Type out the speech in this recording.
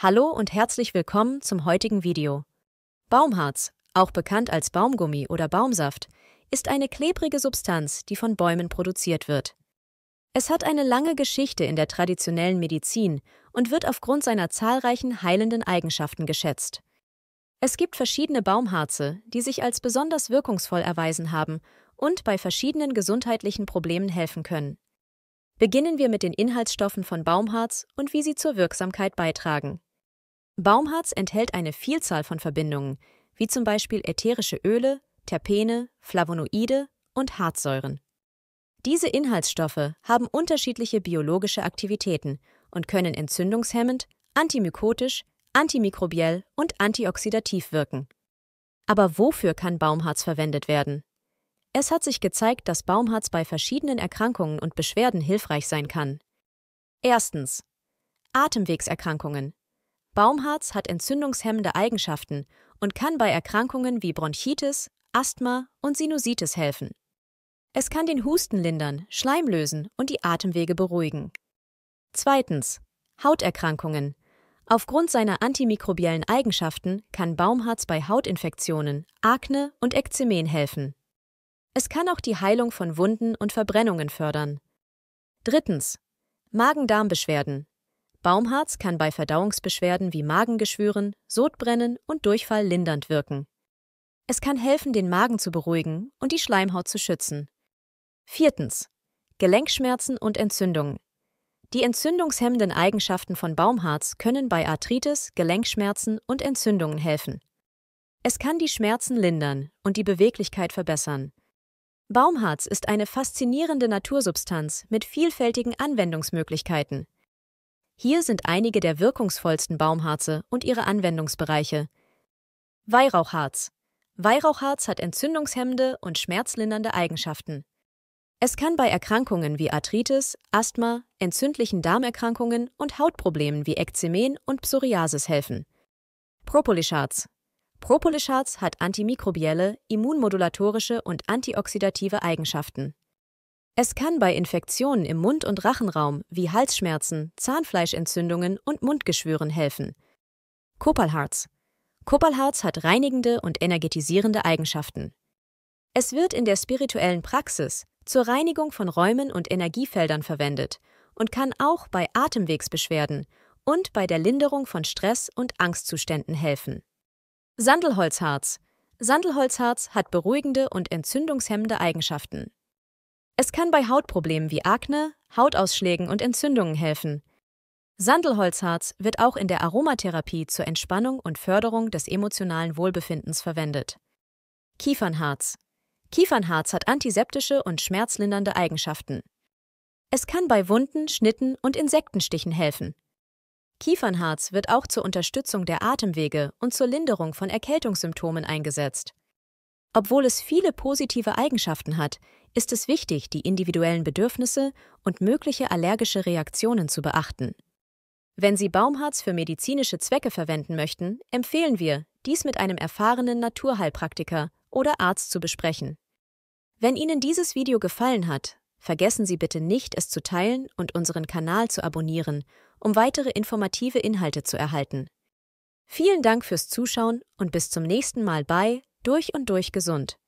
Hallo und herzlich willkommen zum heutigen Video. Baumharz, auch bekannt als Baumgummi oder Baumsaft, ist eine klebrige Substanz, die von Bäumen produziert wird. Es hat eine lange Geschichte in der traditionellen Medizin und wird aufgrund seiner zahlreichen heilenden Eigenschaften geschätzt. Es gibt verschiedene Baumharze, die sich als besonders wirkungsvoll erweisen haben und bei verschiedenen gesundheitlichen Problemen helfen können. Beginnen wir mit den Inhaltsstoffen von Baumharz und wie sie zur Wirksamkeit beitragen. Baumharz enthält eine Vielzahl von Verbindungen, wie zum Beispiel ätherische Öle, Terpene, Flavonoide und Harzsäuren. Diese Inhaltsstoffe haben unterschiedliche biologische Aktivitäten und können entzündungshemmend, antimykotisch, antimikrobiell und antioxidativ wirken. Aber wofür kann Baumharz verwendet werden? Es hat sich gezeigt, dass Baumharz bei verschiedenen Erkrankungen und Beschwerden hilfreich sein kann. Erstens Atemwegserkrankungen. Baumharz hat entzündungshemmende Eigenschaften und kann bei Erkrankungen wie Bronchitis, Asthma und Sinusitis helfen. Es kann den Husten lindern, Schleim lösen und die Atemwege beruhigen. Zweitens. Hauterkrankungen. Aufgrund seiner antimikrobiellen Eigenschaften kann Baumharz bei Hautinfektionen, Akne und Ekzemen helfen. Es kann auch die Heilung von Wunden und Verbrennungen fördern. Drittens. Magen-Darm-Beschwerden. Baumharz kann bei Verdauungsbeschwerden wie Magengeschwüren, Sodbrennen und Durchfall lindernd wirken. Es kann helfen, den Magen zu beruhigen und die Schleimhaut zu schützen. Viertens. Gelenkschmerzen und Entzündungen. Die entzündungshemmenden Eigenschaften von Baumharz können bei Arthritis, Gelenkschmerzen und Entzündungen helfen. Es kann die Schmerzen lindern und die Beweglichkeit verbessern. Baumharz ist eine faszinierende Natursubstanz mit vielfältigen Anwendungsmöglichkeiten. Hier sind einige der wirkungsvollsten Baumharze und ihre Anwendungsbereiche. Weihrauchharz. Weihrauchharz hat entzündungshemmende und schmerzlindernde Eigenschaften. Es kann bei Erkrankungen wie Arthritis, Asthma, entzündlichen Darmerkrankungen und Hautproblemen wie Ekzemen und Psoriasis helfen. Propolisharz. Propolisharz hat antimikrobielle, immunmodulatorische und antioxidative Eigenschaften. Es kann bei Infektionen im Mund- und Rachenraum wie Halsschmerzen, Zahnfleischentzündungen und Mundgeschwüren helfen. Kopalharz. Kopalharz hat reinigende und energetisierende Eigenschaften. Es wird in der spirituellen Praxis zur Reinigung von Räumen und Energiefeldern verwendet und kann auch bei Atemwegsbeschwerden und bei der Linderung von Stress und Angstzuständen helfen. Sandelholzharz. Sandelholzharz hat beruhigende und entzündungshemmende Eigenschaften. Es kann bei Hautproblemen wie Akne, Hautausschlägen und Entzündungen helfen. Sandelholzharz wird auch in der Aromatherapie zur Entspannung und Förderung des emotionalen Wohlbefindens verwendet. Kiefernharz. Kiefernharz hat antiseptische und schmerzlindernde Eigenschaften. Es kann bei Wunden, Schnitten und Insektenstichen helfen. Kiefernharz wird auch zur Unterstützung der Atemwege und zur Linderung von Erkältungssymptomen eingesetzt. Obwohl es viele positive Eigenschaften hat, ist es wichtig, die individuellen Bedürfnisse und mögliche allergische Reaktionen zu beachten. Wenn Sie Baumharz für medizinische Zwecke verwenden möchten, empfehlen wir, dies mit einem erfahrenen Naturheilpraktiker oder Arzt zu besprechen. Wenn Ihnen dieses Video gefallen hat, vergessen Sie bitte nicht, es zu teilen und unseren Kanal zu abonnieren, um weitere informative Inhalte zu erhalten. Vielen Dank fürs Zuschauen und bis zum nächsten Mal bei durch und durch gesund.